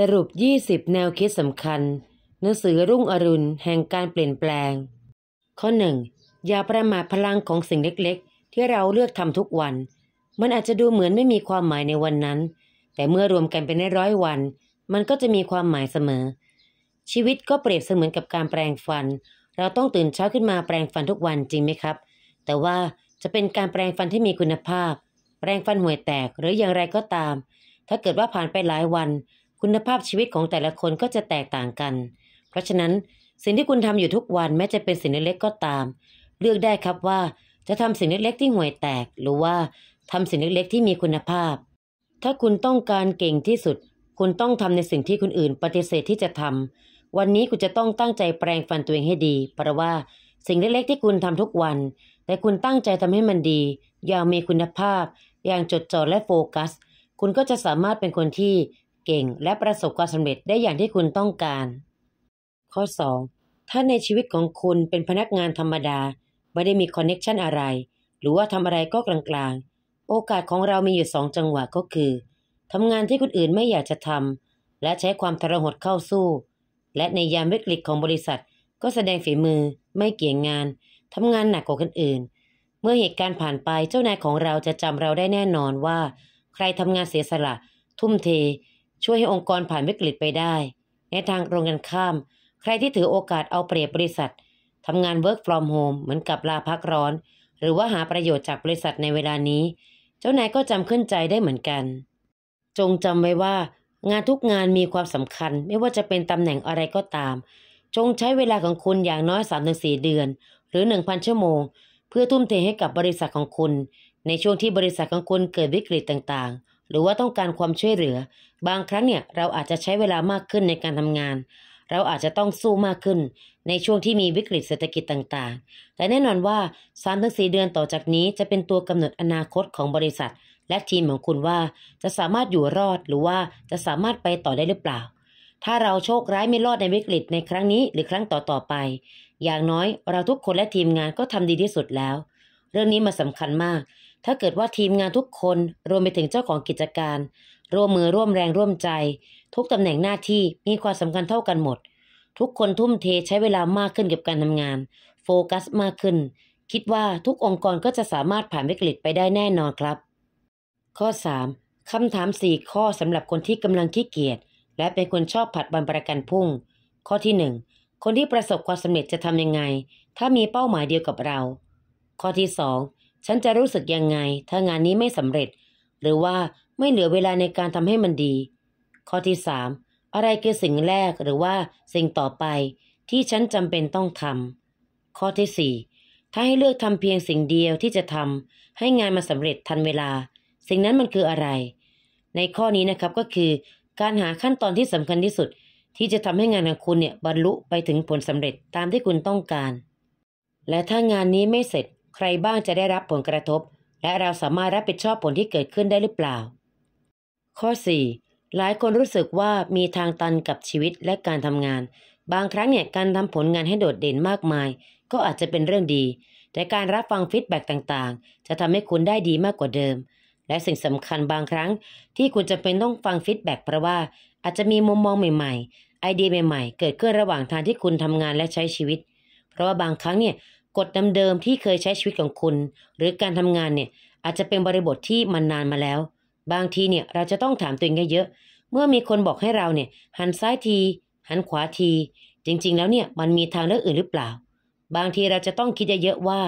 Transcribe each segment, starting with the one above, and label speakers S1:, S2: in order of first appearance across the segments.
S1: สรุป20 แนวคิดสำคัญ หนังสือรุ่งอรุณแห่งการเปลี่ยนแปลง ข้อ 1. อย่าประมาทพลังของสิ่งเล็กๆ ที่เราเลือกทำทุกวัน มันอาจจะดูเหมือนไม่มีความหมายในวันนั้น แต่เมื่อรวมกันเป็นร้อยวัน มันก็จะมีความหมายเสมอ ชีวิตก็เปรียบเสมือนกับการแปลงฟัน เราต้องตื่นเช้าขึ้นมาแปลงฟันทุกวันจริงไหมครับ แต่ว่าจะเป็นการแปลงฟันที่มีคุณภาพ แปลงฟันห่วยแตก หรืออย่างไรก็ตาม ถ้าเกิดว่าผ่านไปหลายวันคุณภาพชีวิตของแต่ละคนก็จะแตกต่างกัน เพราะฉะนั้น สิ่งที่คุณทำอยู่ทุกวันแม้จะเป็นสิ่งเล็กๆก็ตามเลือกได้ครับว่าจะทำสิ่งเล็กๆที่ห่วยแตก หรือว่าทำสิ่งเล็กๆ ที่มีคุณภาพ ถ้าคุณต้องการเก่งที่สุด คุณต้องทำในสิ่งที่คนอื่น ปฏิเสธที่จะทำ วันนี้คุณจะต้องตั้งใจแปลงฟันตัวเองให้ดีเพราะว่าสิ่งเล็กๆที่คุณทำทุกวัน แต่คุณตั้งใจทำให้มันดีอย่างมีคุณภาพอย่างจดจ่อและโฟกัส คุณก็จะสามารถเป็นคนที่เก่งและประสบความสำเร็จได้อย่างที่คุณต้องการ ข้อ 2. ถ้าในชีวิตของคุณเป็นพนักงานธรรมดาไม่ได้มีคอนเน็ชันอะไร หรือว่าทำอะไรก็กลาง ๆ โอกาสของเรามีอยู่สองจังหวะก็คือ ทำงานที่คนอื่นไม่อยากจะทำ และใช้ความทรหดเข้าสู้ และในยามวิกฤตของบริษัท ก็แสดงฝีมือ ไม่เกี่ยงงาน ทำงานหนักกว่าคนอื่น เมื่อเหตุการณ์ผ่านไปเจ้านายของเราจะจำเราได้แน่นอนว่า ใครทำงานเสียสละทุ่มเทช่วยให้องค์กรผ่านวิกฤตไปได้ ในทางตรงกันข้าม ใครที่ถือโอกาสเอาเปรียบบริษัท ทำงาน work from home เหมือนกับลาพักร้อน หรือว่าหาประโยชน์จากบริษัทในเวลานี้ เจ้านายก็จำขึ้นใจได้เหมือนกัน จงจำไว้ว่า งานทุกงานมีความสำคัญไม่ว่าจะเป็นตำแหน่งอะไรก็ตาม จงใช้เวลาของคุณอย่างน้อย3-4เดือน หรือ1,000ชั่วโมง เพื่อทุ่มเทให้กับบริษัทของคุณ ในช่วงที่บริษัทของคุณเกิดวิกฤตต่างๆ หรือว่าต้องการความช่วยเหลือบางครั้งเนี่ยเราอาจจะใช้เวลามากขึ้นในการทำงาน เราอาจจะต้องสู้มากขึ้น ในช่วงที่มีวิกฤตเศรษฐกิจต่างๆ แต่แน่นอนว่า3่เดือนต่อจากนี้จะเป็นตัวกำหนดอนาคตของบริษัท และทีมของคุณว่าจะสามารถอยู่รอดหรือว่าจะสามารถไปต่อได้หรือเปล่า ถ้าเราโชคร้ายไม่รอดในวิกฤต ในครั้งนี้หรือครั้งต่อๆไป อย่างน้อยเราทุกคนและทีมงานก็ทำดีที่สุดแล้ว เรื่องนี้มาสำคัญมาก ถ้าเกิดว่าทีมงานทุกคนรวมไปถึงเจ้าของกิจการร่วมมือร่วมแรงร่วมใจ ทุกตำแหน่งหน้าที่มีความสำคัญเท่ากันหมด ทุกคนทุ่มเทใช้เวลามากขึ้นกับการทำงาน โฟกัสมากขึ้น คิดว่าทุกองค์กรก็จะสามารถผ่านวิกฤตไปได้แน่นอนครับ ข้อ 3. คำถาม 4 ข้อสำหรับคนที่กำลังขี้เกียจและเป็นคนชอบผัดบันประกันพุ่ง ข้อที่1คนที่ประสบความสำเร็จจะทำยังไง ถ้ามีเป้าหมายเดียวกับเรา ข้อที่2ฉันจะรู้สึกยังไงถ้างานนี้ไม่สำเร็จ หรือว่าไม่เหลือเวลาในการทำให้มันดี ข้อที่มอะไรคือสิ่งแรกหรือว่าสิ่งต่อไป ที่ฉันจำเป็นต้องทำข้อที่สี่ถ้าให้เลือกทำเพียงสิ่งเดียวที่จะทำให้งานมาสำเร็จทันเวลา สิ่งนั้นมันคืออะไร ในข้อนี้นะครับก็คือการหาขั้นตอนที่สำคัญที่สุด ที่จะทำให้งานของคุณเนี่ยบรรลุไปถึงผลสำเร็จตามที่คุณต้องการ และถ้างานนี้ไม่เสร็จ ใครบ้างจะได้รับผลกระทบ และเราสามารถรับผิดชอบผลที่เกิดขึ้นได้หรือเปล่าข้อ 4. หลายคนรู้สึกว่ามีทางตันกับชีวิตและการทำงาน บางครั้งเนี่ยการทำผลงานให้โดดเด่นมากมาย ก็อาจจะเป็นเรื่องดี แต่การรับฟังฟีดแบ็กต่าง ๆ จะทำให้คุณได้ดีมากกว่าเดิม และสิ่งสำคัญบางครั้งที่คุณจะเป็นต้องฟังฟีดแบ็กเพราะว่าอาจจะมีมุมมองใหม่ๆ ไอเดียใหม่ๆ เกิดขึ้นระหว่างทางที่คุณทำงานและใช้ชีวิต เพราะว่าบางครั้งเนี่ยกฎเดิมๆที่เคยใช้ชีวิตของคุณ หรือการทำงานเนี่ยอาจจะเป็นบริบทที่มันนานมาแล้วบางทีเนี่ยเราจะต้องถามตัวเองเยอะๆ เมื่อมีคนบอกให้เราเนี่ย หันซ้ายที หันขวาที จริง ๆ แล้วเนี่ยมันมีทางเลือกอื่นหรือเปล่า บางทีเราจะต้องคิดเยอะๆว่า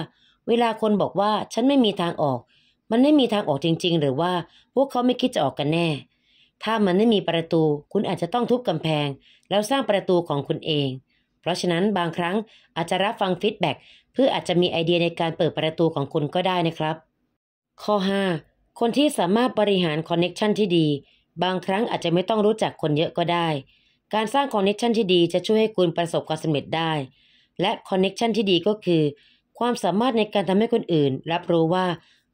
S1: เวลาคนบอกว่าฉันไม่มีทางออก มันไม่มีทางออกจริง ๆ หรือว่าพวกเขาไม่คิดจะออกกันแน่ ถ้ามันไม่มีประตู คุณอาจจะต้องทุบกำแพง แล้วสร้างประตูของคุณเอง เพราะฉะนั้นบางครั้งอาจจะรับฟังฟีดแบ็กเพื่ออาจจะมีไอเดียในการเปิดประตูของคุณก็ได้นะครับ ข้อ5คนที่สามารถบริหารคอนเน็ชันที่ดี บางครั้งอาจจะไม่ต้องรู้จักคนเยอะก็ได้ การสร้างคอนเน็ชันที่ดีจะช่วยให้คุณประสบความสำเร็จได้และคอนเน็ชันที่ดีก็คือ ความสามารถในการทำให้คนอื่นรับรู้ว่า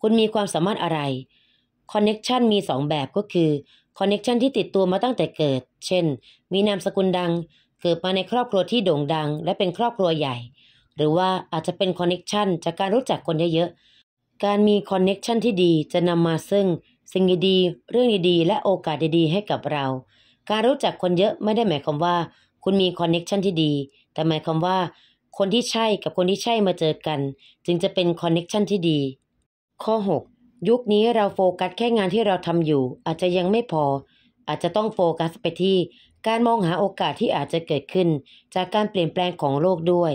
S1: คุณมีความสามารถอะไรคอนเน็ชันมี2 แบบก็คือคอนเน็ชันที่ติดตัวมาตั้งแต่เกิด เช่น มีนามสกุลดังเกิดมาในครอบครัวที่โด่งดัง และเป็นครอบครัวใหญ่ หรือว่าอาจจะเป็นคอนเน็ชันจากการรู้จักคนเยอะๆการมีคอนเน็ชันที่ดี จะนำมาซึ่ง สิ่งดีๆเรื่องดีๆและโอกาสดีๆ ให้กับเรา การรู้จักคนเยอะไม่ได้หมายความว่า คุณมีคอนเน็ชันที่ดี แต่หมายความว่า คนที่ใช่กับคนที่ใช่มาเจอกัน จึงจะเป็นคอนเน็ชันที่ดี ข้อ6ยุคนี้เราโฟกัสแค่งานที่เราทำอยู่ อาจจะยังไม่พอ อาจจะต้องโฟกัสไปที่ การมองหาโอกาสที่อาจจะเกิดขึ้น จากการเปลี่ยนแปลงของโลกด้วย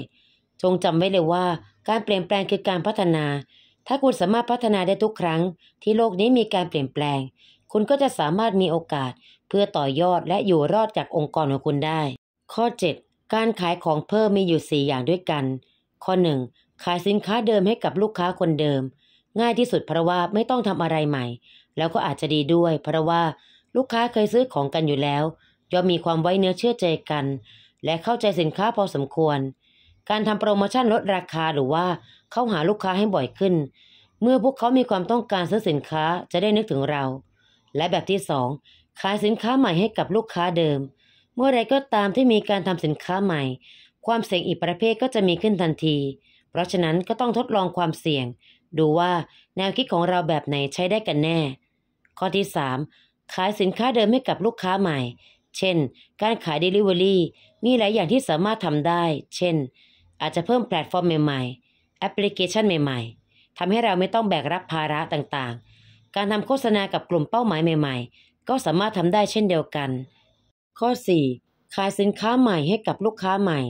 S1: จงจำไว้เลยว่า การเปลี่ยนแปลงคือการพัฒนาถ้าคุณสามารถพัฒนาได้ทุกครั้ง ที่โลกนี้มีการเปลี่ยนแปลง คุณก็จะสามารถมีโอกาสเพื่อต่อยอดและอยู่รอดจากองค์กรของคุณได้ ข้อ7การขายของเพิ่มมีอยู่ 4 อย่างด้วยกัน ข้อ1ขายสินค้าเดิมให้กับลูกค้าคนเดิม ง่ายที่สุดเพราะว่าไม่ต้องทำอะไรใหม่ แล้วก็อาจจะดีด้วย เพราะว่าลูกค้าเคยซื้อของกันอยู่แล้ว ย่อมมีความไว้เนื้อเชื่อใจกัน และเข้าใจสินค้าพอสมควรการทำโปรโมชั่นลดราคาหรือว่าเข้าหาลูกค้าให้บ่อยขึ้น เมื่อพวกเขามีความต้องการซื้อสินค้าจะได้นึกถึงเรา และแบบที่2ขายสินค้าใหม่ให้กับลูกค้าเดิม เมื่อไรก็ตามที่มีการทำสินค้าใหม่ ความเสี่ยงอีกประเภทก็จะมีขึ้นทันที เพราะฉะนั้นก็ต้องทดลองความเสี่ยง ดูว่าแนวคิดของเราแบบไหนใช้ได้กันแน่ ข้อที่3ขายสินค้าเดิมให้กับลูกค้าใหม่ เช่น การขาย Delivery มีหลายอย่างที่สามารถทำได้ เช่นอาจจะเพิ่มแพลตฟอร์มใหม่ๆ แอปพลิเคชันใหม่ ๆทำให้เราไม่ต้องแบกรับภาระต่างๆ การทำโฆษณากับกลุ่มเป้าหมายใหม่ๆ ก็สามารถทำได้เช่นเดียวกัน ข้อ 4. ขายสินค้าใหม่ให้กับลูกค้าใหม่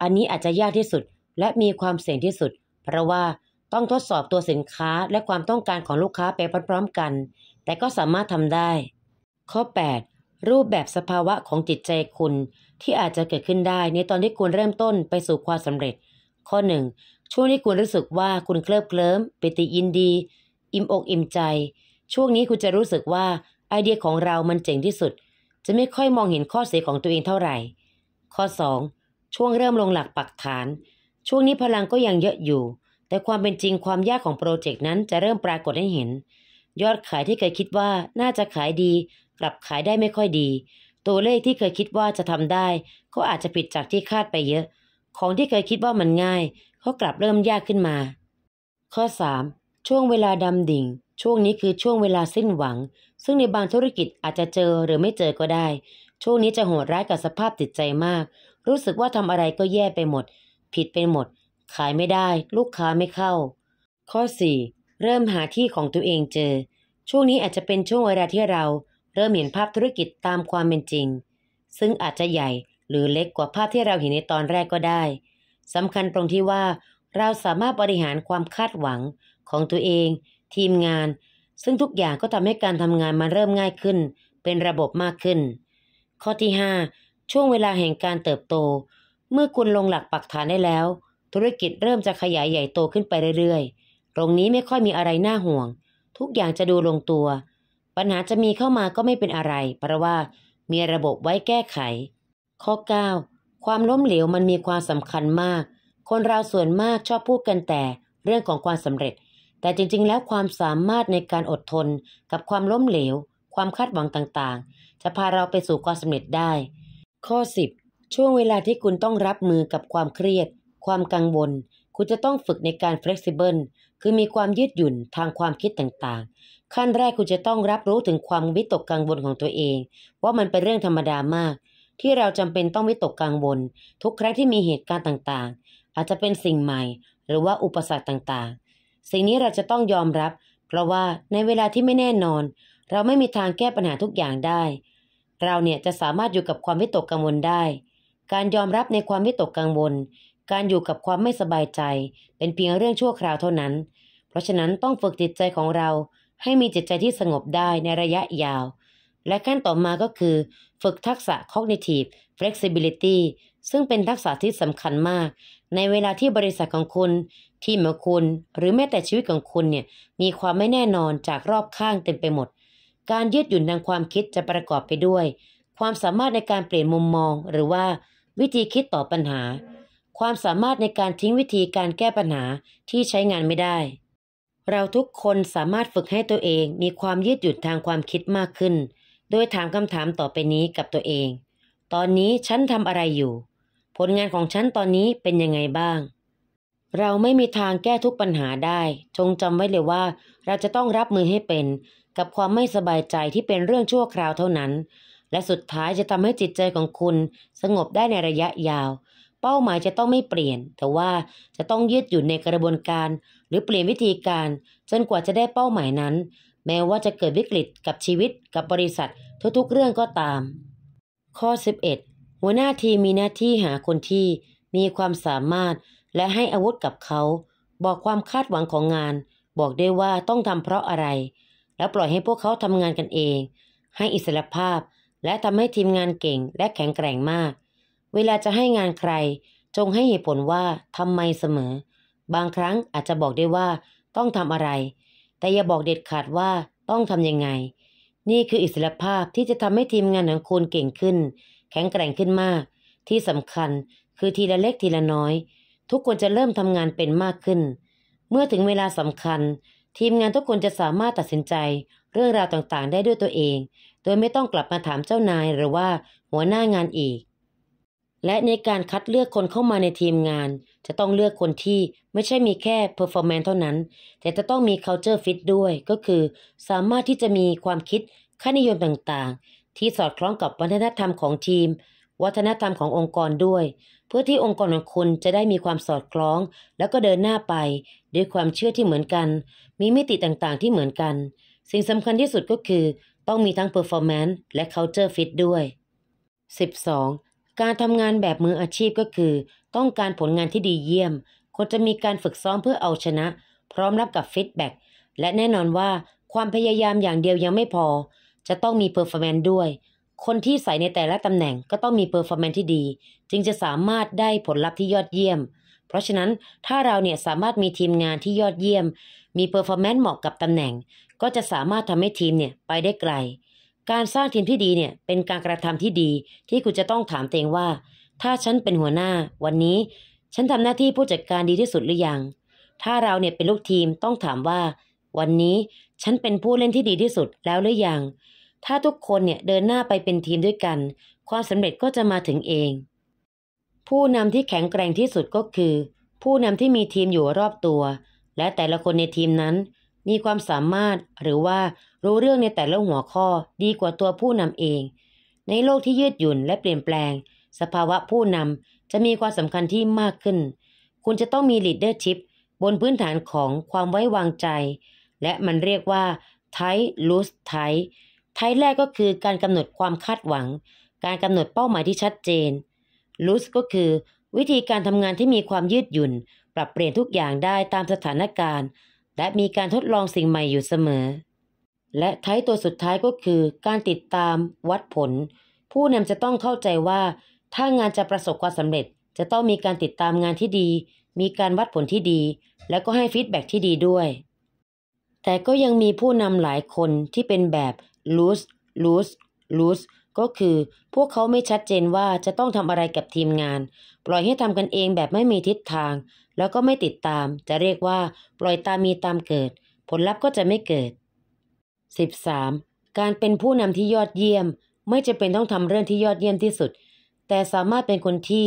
S1: อันนี้อาจจะยากที่สุดและมีความเสี่ยงที่สุด เพราะว่าต้องทดสอบตัวสินค้าและความต้องการของลูกค้าไปพร้อมๆกัน แต่ก็สามารถทำได้ ข้อ 8. รูปแบบสภาวะของจิตใจคุณที่อาจจะเกิดขึ้นได้ในตอนที่คุณเริ่มต้นไปสู่ความสำเร็จ ข้อ1 ช่วงที่คุณรู้สึกว่าคุณเคลิบเคลิ้มปิติยินดี อิ่มอกอิ่มใจ ช่วงนี้คุณจะรู้สึกว่าไอเดียของเรามันเจ๋งที่สุด จะไม่ค่อยมองเห็นข้อเสียของตัวเองเท่าไหร่ข้อ2 ช่วงเริ่มลงหลักปักฐาน ช่วงนี้พลังก็ยังเยอะอยู่ แต่ความเป็นจริงความยากของโปรเจกต์นั้นจะเริ่มปรากฏให้เห็น ยอดขายที่เคยคิดว่าน่าจะขายดี กลับขายได้ไม่ค่อยดีตัวเลขที่เคยคิดว่าจะทำได้ ก็อาจจะผิดจากที่คาดไปเยอะ ของที่เคยคิดว่ามันง่ายก็กลับเริ่มยากขึ้นมา ข้อ 3. ช่วงเวลาดำดิ่ง ช่วงนี้คือช่วงเวลาสิ้นหวัง ซึ่งในบางธุรกิจอาจจะเจอหรือไม่เจอก็ได้ ช่วงนี้จะโหดร้ายกับสภาพจิตใจมาก รู้สึกว่าทำอะไรก็แย่ไปหมด ผิดไปหมด ขายไม่ได้ ลูกค้าไม่เข้า ข้อ 4. เริ่มหาที่ของตัวเองเจอ ช่วงนี้อาจจะเป็นช่วงเวลาที่เราเริ่มเห็นภาพธุรกิจตามความเป็นจริง ซึ่งอาจจะใหญ่หรือเล็กกว่าภาพที่เราเห็นในตอนแรกก็ได้ สำคัญตรงที่ว่าเราสามารถบริหารความคาดหวังของตัวเอง ทีมงาน ซึ่งทุกอย่างก็ทำให้การทำงานมาเริ่มง่ายขึ้น เป็นระบบมากขึ้น ข้อที่ 5 ช่วงเวลาแห่งการเติบโต เมื่อคุณลงหลักปักฐานได้แล้ว ธุรกิจเริ่มจะขยายใหญ่โตขึ้นไปเรื่อยๆ ตรงนี้ไม่ค่อยมีอะไรน่าห่วง ทุกอย่างจะดูลงตัวปัญหาจะมีเข้ามาก็ไม่เป็นอะไรเพราะว่ามีระบบไว้แก้ไข ข้อ 9 ความล้มเหลวมันมีความสำคัญมาก คนเราส่วนมากชอบพูดกันแต่ เรื่องของความสำเร็จ แต่จริงๆ แล้วความสามารถในการอดทน กับความล้มเหลว ความคาดหวังต่างๆ จะพาเราไปสู่ความสำเร็จได้ ข้อ 10 ช่วงเวลาที่คุณต้องรับมือกับความเครียด ความกังวล คุณจะต้องฝึกในการเฟล็กซิเบิลคือมีความยืดหยุ่นทางความคิดต่างๆขั้นแรกคุณจะต้องรับรู้ถึงความวิตกกังวลของตัวเอง ว่ามันเป็นเรื่องธรรมดามาก ที่เราจำเป็นต้องวิตกกังวล ทุกครั้งที่มีเหตุการณ์ต่างๆ อาจจะเป็นสิ่งใหม่ หรือว่าอุปสรรคต่างๆ สิ่งนี้เราจะต้องยอมรับ เพราะว่าในเวลาที่ไม่แน่นอน เราไม่มีทางแก้ปัญหาทุกอย่างได้ เราเนี่ยจะสามารถอยู่กับความวิตกกังวลได้ การยอมรับในความวิตกกังวล การอยู่กับความไม่สบายใจ เป็นเพียงเรื่องชั่วคราวเท่านั้น เพราะฉะนั้นต้องฝึกจิตใจของเราให้มีจิตใจที่สงบได้ในระยะยาว และขั้นต่อมาก็คือฝึกทักษะ cognitive flexibility ซึ่งเป็นทักษะที่สำคัญมาก ในเวลาที่บริษัทของคุณ ทีมของคุณ หรือแม้แต่ชีวิตของคุณเนี่ยมีความไม่แน่นอนจากรอบข้างเต็มไปหมด การยืดหยุ่นทางความคิดจะประกอบไปด้วย ความสามารถในการเปลี่ยนมุมมองหรือว่า วิธีคิดต่อปัญหา ความสามารถในการทิ้งวิธีการแก้ปัญหาที่ใช้งานไม่ได้เราทุกคนสามารถฝึกให้ตัวเองมีความยืดหยุ่นทางความคิดมากขึ้น โดยถามคำถามต่อไปนี้กับตัวเอง ตอนนี้ฉันทำอะไรอยู่ ผลงานของฉันตอนนี้เป็นยังไงบ้าง เราไม่มีทางแก้ทุกปัญหาได้ จงจำไว้เลยว่า เราจะต้องรับมือให้เป็น กับความไม่สบายใจที่เป็นเรื่องชั่วคราวเท่านั้น และสุดท้ายจะทำให้จิตใจของคุณสงบได้ในระยะยาวเป้าหมายจะต้องไม่เปลี่ยน แต่ว่าจะต้องยืดหยุ่นในกระบวนการ หรือเปลี่ยนวิธีการจนกว่าจะได้เป้าหมายนั้น แม้ว่าจะเกิดวิกฤตกับชีวิตกับบริษัททุกๆเรื่องก็ตาม ข้อ 11 หัวหน้าทีมมีหน้าที่หาคนที่ มีความสามารถและให้อาวุธกับเขา บอกความคาดหวังของงาน บอกได้ว่าต้องทำเพราะอะไร แล้วปล่อยให้พวกเขาทำงานกันเอง ให้อิสรภาพ และทำให้ทีมงานเก่งและแข็งแกร่งมากเวลาจะให้งานใคร จงให้เหตุผลว่าทำไมเสมอ บางครั้งอาจจะบอกได้ว่าต้องทำอะไร แต่อย่าบอกเด็ดขาดว่าต้องทำยังไง นี่คืออิสระภาพที่จะทำให้ทีมงานของคุณเก่งขึ้น แข็งแกร่งขึ้นมาก ที่สำคัญคือทีละเล็กทีละน้อย ทุกคนจะเริ่มทำงานเป็นมากขึ้น เมื่อถึงเวลาสำคัญ ทีมงานทุกคนจะสามารถตัดสินใจเรื่องราวต่างๆ ได้ด้วยตัวเอง โดยไม่ต้องกลับมาถามเจ้านายหรือว่าหัวหน้างานอีกและในการคัดเลือกคนเข้ามาในทีมงาน จะต้องเลือกคนที่ไม่ใช่มีแค่ performance เท่านั้น แต่จะต้องมี culture fit ด้วย ก็คือ สามารถที่จะมีความคิด ค่านิยมต่าง ๆ ที่สอดคล้องกับวัฒนธรรมของทีม วัฒนธรรมขององค์กรด้วย เพื่อที่องค์กรของคุณจะได้มีความสอดคล้อง แล้วก็เดินหน้าไป ด้วยความเชื่อที่เหมือนกัน มีมิติต่างๆ ที่เหมือนกัน สิ่งสำคัญที่สุดก็คือต้องมีทั้ง performance และ culture fit ด้วย 12. การทำงานแบบมืออาชีพก็คือ ต้องการผลงานที่ดีเยี่ยมควรจะมีการฝึกซ้อมเพื่อเอาชนะ พร้อมรับกับฟีดแบ็กและแน่นอนว่าความพยายามอย่างเดียวยังไม่พอ จะต้องมีเพอร์ฟอร์แมนซ์ด้วย คนที่ใส่ในแต่ละตำแหน่งก็ต้องมีเพอร์ฟอร์แมนซ์ที่ดี จึงจะสามารถได้ผลลัพธ์ที่ยอดเยี่ยม เพราะฉะนั้นถ้าเราเนี่ยสามารถมีทีมงานที่ยอดเยี่ยม มีเพอร์ฟอร์แมนซ์เหมาะกับตำแหน่ง ก็จะสามารถทำให้ทีมเนี่ยไปได้ไกลการสร้างทีมที่ดีเนี่ยเป็นการกระทำที่ดีที่คุณจะต้องถามตัวเองว่า ถ้าฉันเป็นหัวหน้าวันนี้ฉันทำหน้าที่ผู้จัดการดีที่สุดหรือยัง ถ้าเราเนี่ยเป็นลูกทีมต้องถามว่าวันนี้ฉันเป็นผู้เล่นที่ดีที่สุดแล้วหรือยัง ถ้าทุกคนเนี่ยเดินหน้าไปเป็นทีมด้วยกัน ความสำเร็จก็จะมาถึงเอง ผู้นำที่แข็งแกร่งที่สุดก็คือ ผู้นำที่มีทีมอยู่รอบตัว และแต่ละคนในทีมนั้นมีความสามารถหรือว่ารู้เรื่องในแต่ละหัวข้อดีกว่าตัวผู้นำเอง ในโลกที่ยืดหยุ่นและเปลี่ยนแปลง สภาวะผู้นำจะมีความสำคัญที่มากขึ้น คุณจะต้องมี leadership บนพื้นฐานของความไว้วางใจ และมันเรียกว่า tight loose tight tight แรกก็คือการกำหนดความคาดหวัง การกำหนดเป้าหมายที่ชัดเจน loose ก็คือ วิธีการทำงานที่มีความยืดหยุ่น ปรับเปลี่ยนทุกอย่างได้ตามสถานการณ์และมีการทดลองสิ่งใหม่อยู่เสมอ และท้ายตัวสุดท้ายก็คือการติดตาม วัดผล ผู้นำจะต้องเข้าใจว่า ถ้างานจะประสบความสำเร็จ จะต้องมีการติดตามงานที่ดี มีการวัดผลที่ดี และก็ให้ฟีดแบ็ที่ดีด้วย แต่ก็ยังมีผู้นำหลายคนที่เป็นแบบ loose loose loose ก็คือพวกเขาไม่ชัดเจนว่าจะต้องทำอะไรกับทีมงาน ปล่อยให้ทำกันเองแบบไม่มีทิศทาง แล้วก็ไม่ติดตามจะเรียกว่าปล่อยตามมีตามเกิด ผลลัพธ์ก็จะไม่เกิด 13. การเป็นผู้นำที่ยอดเยี่ยม ไม่จะเป็นต้องทำเรื่องที่ยอดเยี่ยมที่สุด แต่สามารถเป็นคนที่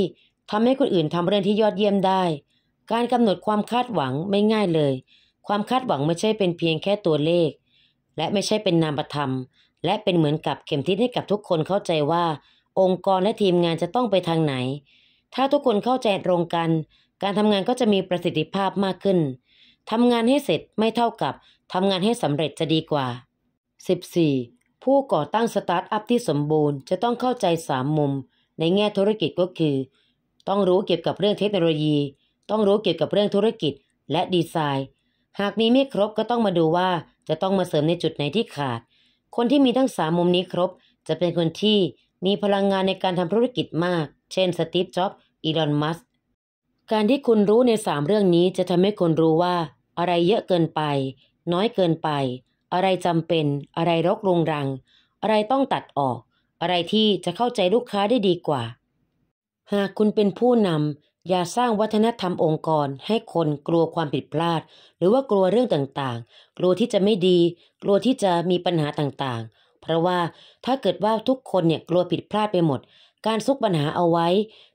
S1: ทำให้คนอื่นทำเรื่องที่ยอดเยี่ยมได้ การกำหนดความคาดหวังไม่ง่ายเลย ความคาดหวังไม่ใช่เป็นเพียงแค่ตัวเลข และไม่ใช่เป็นนามธรรมและเป็นเหมือนกับเข็มทิศให้กับทุกคนเข้าใจว่า องค์กรและทีมงานจะต้องไปทางไหน ถ้าทุกคนเข้าใจตรงกัน การทำงานก็จะมีประสิทธิภาพมากขึ้นทำงานให้เสร็จไม่เท่ากับทำงานให้สำเร็จจะดีกว่า 14. ผู้ก่อตั้งสตาร์ทอัพที่สมบูรณ์ จะต้องเข้าใจสามมุม ในแง่ธุรกิจก็คือ ต้องรู้เกี่ยวกับเรื่องเทคโนโลยี ต้องรู้เกี่ยวกับเรื่องธุรกิจและดีไซน์ หากมีไม่ครบก็ต้องมาดูว่าจะต้องมาเสริมในจุดไหนที่ขาดคนที่มีทั้งสามมุมนี้ครบ จะเป็นคนที่มีพลังงานในการทำธุรกิจมาก เช่นสตีฟจ็อบส์อีลอนมัสการที่คุณรู้ในสามเรื่องนี้จะทำให้คนรู้ว่า อะไรเยอะเกินไป น้อยเกินไป อะไรจำเป็น อะไรรกรุงรัง อะไรต้องตัดออก อะไรที่จะเข้าใจลูกค้าได้ดีกว่า หากคุณเป็นผู้นำอย่าสร้างวัฒนธรรมองค์กรให้คนกลัวความผิดพลาดหรือว่ากลัวเรื่องต่างๆ กลัวที่จะไม่ดีกลัวที่จะมีปัญหาต่างๆ เพราะว่าถ้าเกิดว่าทุกคนเนี่ยกลัวผิดพลาดไปหมด การซุกปัญหาเอาไว้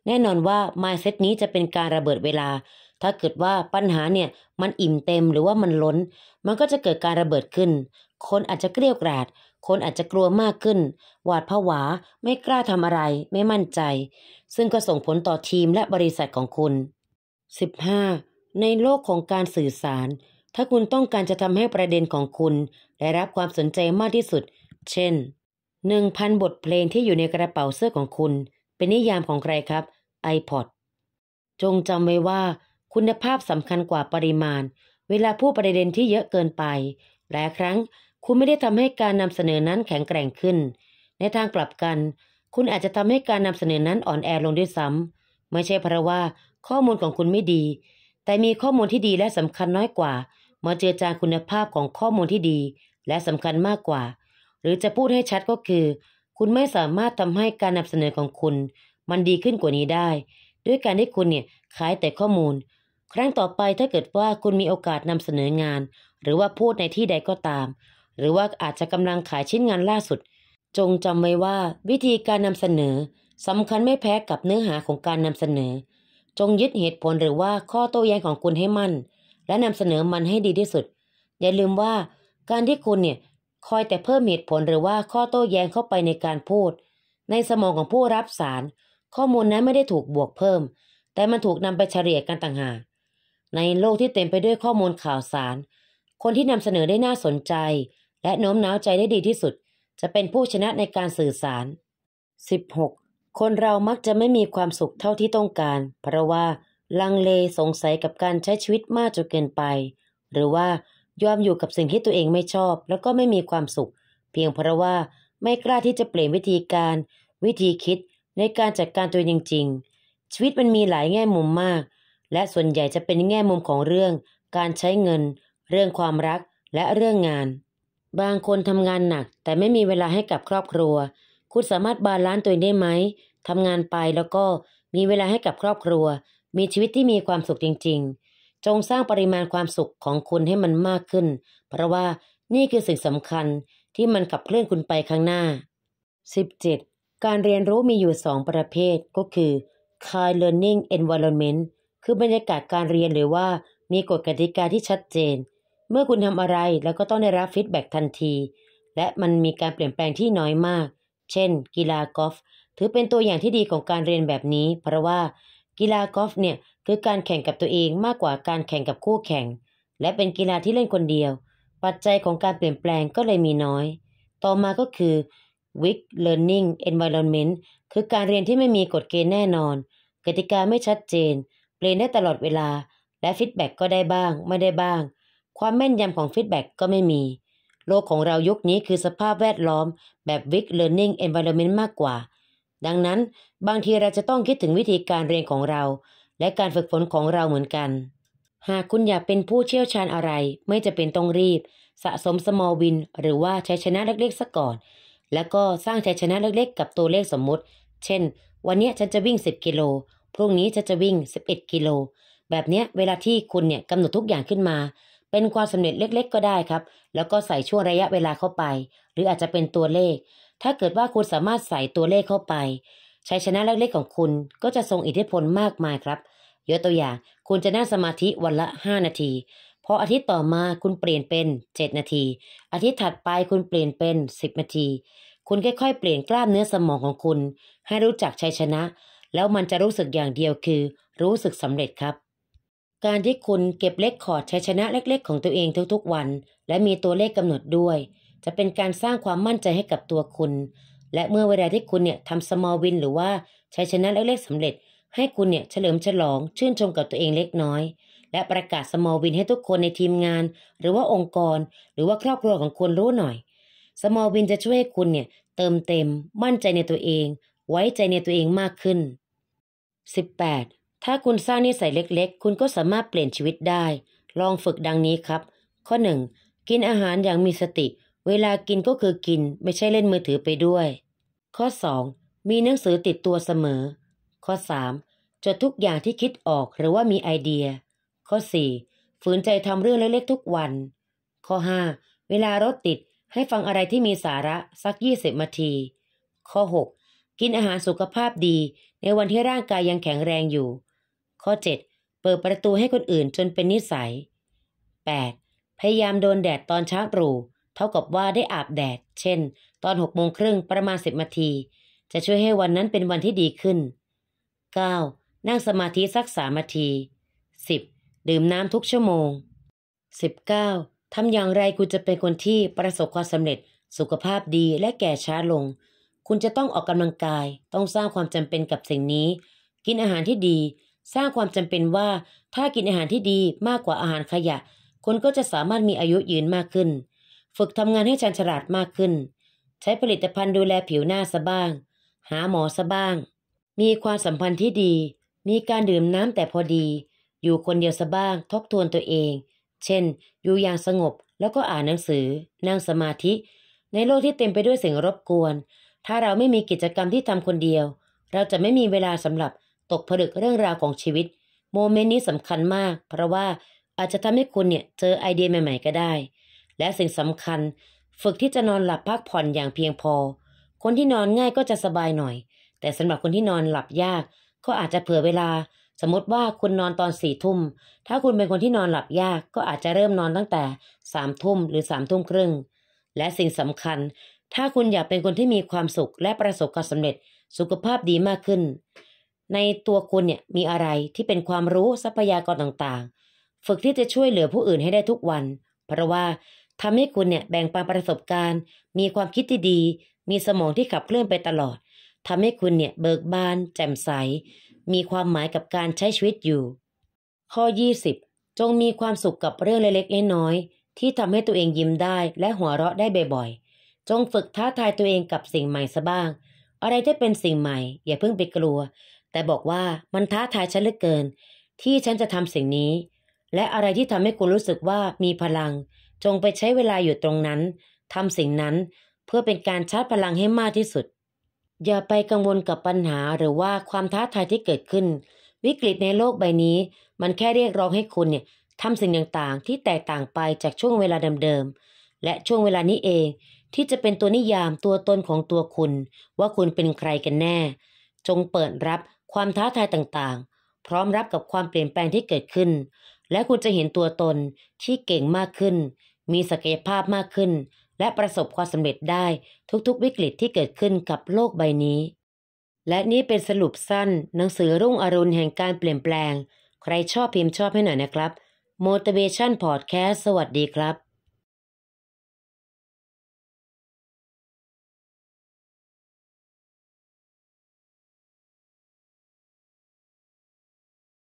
S1: แน่นอนว่า mindset นี้จะเป็นการระเบิดเวลา ถ้าเกิดว่าปัญหาเนี่ยมันอิ่มเต็มหรือว่ามันล้น มันก็จะเกิดการระเบิดขึ้น คนอาจจะเกลียวกราดคนอาจจะกลัวมากขึ้น หวาดผวา ไม่กล้าทำอะไร ไม่มั่นใจ ซึ่งก็ส่งผลต่อทีมและบริษัทของคุณ 15. ในโลกของการสื่อสาร ถ้าคุณต้องการจะทำให้ประเด็นของคุณ ได้รับความสนใจมากที่สุด เช่น 1,000 บทเพลงที่อยู่ในกระเป๋าเสื้อของคุณ เป็นนิยามของใครครับ iPod จงจำไว้ว่าคุณภาพสำคัญกว่าปริมาณ เวลาผู้ประเด็นที่เยอะเกินไปหลายครั้งคุณไม่ได้ทำให้การนำเสนอนั้นแข็งแกร่งขึ้น ในทางกลับกัน คุณอาจจะทำให้การนำเสนอนั้นอ่อนแอลงด้วยซ้ำ ไม่ใช่เพราะว่าข้อมูลของคุณไม่ดี แต่มีข้อมูลที่ดีและสำคัญน้อยกว่า มาเจือจางคุณภาพของข้อมูลที่ดีและสำคัญมากกว่า หรือจะพูดให้ชัดก็คือ คุณไม่สามารถทำให้การนำเสนอของคุณ มันดีขึ้นกว่านี้ได้ ด้วยการที่คุณเนี่ยขายแต่ข้อมูล ครั้งต่อไปถ้าเกิดว่าคุณมีโอกาสนำเสนองาน หรือว่าพูดในที่ใดก็ตามหรือว่าอาจจะกำลังขายชิ้นงานล่าสุด จงจำไว้ว่าวิธีการนำเสนอสำคัญไม่แพ้กับเนื้อหาของการนำเสนอ จงยึดเหตุผลหรือว่าข้อโต้แย้งของคุณให้มั่นและนำเสนอมันให้ดีที่สุด อย่าลืมว่า การที่คุณเนี่ย คอยแต่เพิ่มเหตุผลหรือว่าข้อโต้แย้งเข้าไปในการพูดในสมองของผู้รับสาร ข้อมูลนั้นไม่ได้ถูกบวกเพิ่ม แต่มันถูกนำไปเฉลี่ยกันต่างหาก ในโลกที่เต็มไปด้วยข้อมูลข่าวสาร คนที่นำเสนอได้น่าสนใจและโน้มน้าวใจได้ดีที่สุด จะเป็นผู้ชนะในการสื่อสาร 16. คนเรามักจะไม่มีความสุขเท่าที่ต้องการ เพราะว่าลังเลสงสัยกับการใช้ชีวิตมากจนเกินไป หรือว่ายอมอยู่กับสิ่งที่ตัวเองไม่ชอบแล้วก็ไม่มีความสุข เพียงเพราะว่าไม่กล้าที่จะเปลี่ยนวิธีการ วิธีคิดในการจัดการตัวเองจริง ๆชีวิตมันมีหลายแง่มุมมาก และส่วนใหญ่จะเป็นแง่มุมของเรื่อง การใช้เงิน เรื่องความรักและเรื่องงานบางคนทำงานหนักแต่ไม่มีเวลาให้กับครอบครัว คุณสามารถบาลานซ์ตัวเองได้ไหม ทำงานไปแล้วก็มีเวลาให้กับครอบครัว มีชีวิตที่มีความสุขจริง ๆ จงสร้างปริมาณความสุขของคุณให้มันมากขึ้น เพราะว่านี่คือสิ่งสำคัญที่มันขับเคลื่อนคุณไปข้างหน้า 17. การเรียนรู้มีอยู่2ประเภทก็คือ Kind Learning Environment คือบรรยากาศการเรียนหรือว่า มีกฎกติกาที่ชัดเจนเมื่อคุณทำอะไรแล้วก็ต้องได้รับฟีดแบ็ทันที และมันมีการเปลี่ยนแปลงที่น้อยมาก เช่น กีฬากอล์ฟถือเป็นตัวอย่างที่ดีของการเรียนแบบนี้ เพราะว่ากีฬากอล์ฟเนี่ยคือการแข่งกับตัวเองมากกว่าการแข่งกับคู่แข่ง และเป็นกีฬาที่เล่นคนเดียว ปัจจัยของการเปลี่ยนแปลงก็เลยมีน้อย ต่อมาก็คือ Weak Learning Environment คือการเรียนที่ไม่มีกฎเกณฑ์แน่นอนกติกาไม่ชัดเจนเรียนได้ตลอดเวลา และฟีดแบ็กก็ได้บ้างไม่ได้บ้างความแม่นยำของฟีดแบ็กก็ไม่มี โลกของเรายุคนี้คือสภาพแวดล้อม แบบวิก Learning Environment มากกว่า ดังนั้นบางทีเราจะต้องคิดถึงวิธีการเรียนของเรา และการฝึกฝนของเราเหมือนกัน หากคุณอยากเป็นผู้เชี่ยวชาญอะไร ไม่จะเป็นต้องรีบ สะสม small win หรือว่าใช้ชนะเล็กๆซะก่อน แล้วก็สร้างชัยชนะเล็ก ๆ กับตัวเลขสมมุติ เช่น วันนี้ฉันจะวิ่ง10กิโล พรุ่งนี้ฉันจะวิ่ง11กิโล แบบนี้เวลาที่คุณเนี่ยกำหนดทุกอย่างขึ้นมาเป็นความสำเร็จเล็ก ๆก็ได้ครับ แล้วก็ใส่ช่วงระยะเวลาเข้าไป หรืออาจจะเป็นตัวเลข ถ้าเกิดว่าคุณสามารถใส่ตัวเลขเข้าไปชัยชนะเล็กๆ ของคุณก็จะทรงอิทธิพลมากมายครับยกตัวอย่าง คุณจะนั่งสมาธิวันละ 5 นาทีพออาทิตย์ต่อมาคุณเปลี่ยนเป็น 7 นาที อาทิตย์ถัดไปคุณเปลี่ยนเป็น 10 นาที คุณค่อยๆ เปลี่ยนกล้ามเนื้อสมองของคุณ ให้รู้จักชัยชนะ แล้วมันจะรู้สึกอย่างเดียวคือ รู้สึกสำเร็จครับการที่คุณเก็บเลขคอร์ดชัยชนะเล็กๆของตัวเองทุกๆวัน และมีตัวเลขกำหนดด้วย จะเป็นการสร้างความมั่นใจให้กับตัวคุณ และเมื่อเวลาที่คุณเนี่ยทำ small win หรือว่าชัยชนะเล็กๆสำเร็จ ให้คุณเนี่ยเฉลิมฉลองชื่นชมกับตัวเองเล็กน้อย และประกาศ small win ให้ทุกคนในทีมงานหรือว่าองค์กร หรือว่าครอบครัวของคุณรู้หน่อย small win จะช่วยให้คุณเนี่ยเติมเต็ม มั่นใจในตัวเอง ไว้ใจในตัวเองมากขึ้น 18ถ้าคุณสร้างนิสัยเล็ก ๆ คุณก็สามารถเปลี่ยนชีวิตได้ ลองฝึกดังนี้ครับ ข้อ 1. กินอาหารอย่างมีสติ เวลากินก็คือกินไม่ใช่เล่นมือถือไปด้วย ข้อ 2. มีหนังสือติดตัวเสมอ ข้อ 3. จดทุกอย่างที่คิดออกหรือว่ามีไอเดีย ข้อ 4. ฝืนใจทำเรื่องเล็กๆ ทุกวัน ข้อ 5. เวลารถติดให้ฟังอะไรที่มีสาระสัก20นาที ข้อ 6. กินอาหารสุขภาพดี ในวันที่ร่างกายยังแข็งแรงอยู่ข้อ7เปิดประตูให้คนอื่นจนเป็นนิสัย 8. พยายามโดนแดดตอนเช้าตรู่เท่ากับว่าได้อาบแดด เช่น ตอน6โมงครึ่งประมาณ 10นาที จะช่วยให้วันนั้นเป็นวันที่ดีขึ้น 9. นั่งสมาธิสักสามนาที 10. ดื่มน้ำทุกชั่วโมง 19. ทำอย่างไรคุณจะเป็นคนที่ประสบความสำเร็จ สุขภาพดีและแก่ช้าลง คุณจะต้องออกกำลังกาย ต้องสร้างความจำเป็นกับสิ่งนี้ กินอาหารที่ดีสร้างความจำเป็นว่าถ้ากินอาหารที่ดีมากกว่าอาหารขยะ คนก็จะสามารถมีอายุยืนมากขึ้น ฝึกทำงานให้ชันฉลาดมากขึ้น ใช้ผลิตภัณฑ์ดูแลผิวหน้าซะบ้าง หาหมอซะบ้าง มีความสัมพันธ์ที่ดี มีการดื่มน้ำแต่พอดี อยู่คนเดียวซะบ้าง ทบทวนตัวเอง เช่น อยู่อย่างสงบแล้วก็อ่านหนังสือ นั่งสมาธิ ในโลกที่เต็มไปด้วยเสียงรบกวน ถ้าเราไม่มีกิจกรรมที่ทำคนเดียว เราจะไม่มีเวลาสำหรับตกผลึกเรื่องราวของชีวิต โมเมนต์นี้สำคัญมาก เพราะว่าอาจจะทำให้คุณเนี่ย เจอไอเดียใหม่ๆก็ได้ และสิ่งสำคัญ ฝึกที่จะนอนหลับพักผ่อนอย่างเพียงพอ คนที่นอนง่ายก็จะสบายหน่อย แต่สำหรับคนที่นอนหลับยาก ก็อาจจะเผื่อเวลา สมมติว่าคุณนอนตอนสี่ทุ่ม ถ้าคุณเป็นคนที่นอนหลับยาก ก็อาจจะเริ่มนอนตั้งแต่สามทุ่มหรือสามทุ่มครึ่ง และสิ่งสำคัญ ถ้าคุณอยากเป็นคนที่มีความสุขและประสบความสำเร็จสุขภาพดีมากขึ้นในตัวคุณเนี่ยมีอะไรที่เป็นความรู้ทรัพยากรต่างๆ ฝึกที่จะช่วยเหลือผู้อื่นให้ได้ทุกวัน เพราะว่าทำให้คุณเนี่ยแบ่งปันประสบการณ์ มีความคิดที่ดี มีสมองที่ขับเคลื่อนไปตลอด ทำให้คุณเนี่ยเบิกบานแจ่มใส มีความหมายกับการใช้ชีวิตอยู่ ข้อ20จงมีความสุขกับเรื่องเล็กๆ น้อยๆ ที่ทำให้ตัวเองยิ้มได้ และหัวเราะได้บ่อย ๆ จงฝึกท้าทายตัวเองกับสิ่งใหม่ซะบ้าง อะไรที่เป็นสิ่งใหม่อย่าเพิ่งไปกลัวแต่บอกว่ามันท้าทายฉันเหลือเกิน ที่ฉันจะทำสิ่งนี้ และอะไรที่ทำให้คุณรู้สึกว่ามีพลัง จงไปใช้เวลาอยู่ตรงนั้นทำสิ่งนั้น เพื่อเป็นการชาร์จพลังให้มากที่สุด อย่าไปกังวลกับปัญหาหรือว่าความท้าทายที่เกิดขึ้น วิกฤตในโลกใบนี้ มันแค่เรียกร้องให้คุณเนี่ยทำสิ่งต่าง ๆ ที่แตกต่างไปจากช่วงเวลาเดิมๆและช่วงเวลานี้เอง ที่จะเป็นตัวนิยามตัวตนของตัวคุณ ว่าคุณเป็นใครกันแน่ จงเปิดรับความท้าทายต่างๆ พร้อมรับกับความเปลี่ยนแปลงที่เกิดขึ้น และคุณจะเห็นตัวตนที่เก่งมากขึ้น มีศักยภาพมากขึ้น และประสบความสำเร็จได้ทุกๆ วิกฤตที่เกิดขึ้นกับโลกใบนี้ และนี่เป็นสรุปสั้น หนังสือรุ่งอรุณแห่งการเปลี่ยนแปลง ใครชอบพิมพ์ชอบให้หน่อยนะครับ Motivation Podcast สวัสดีครับ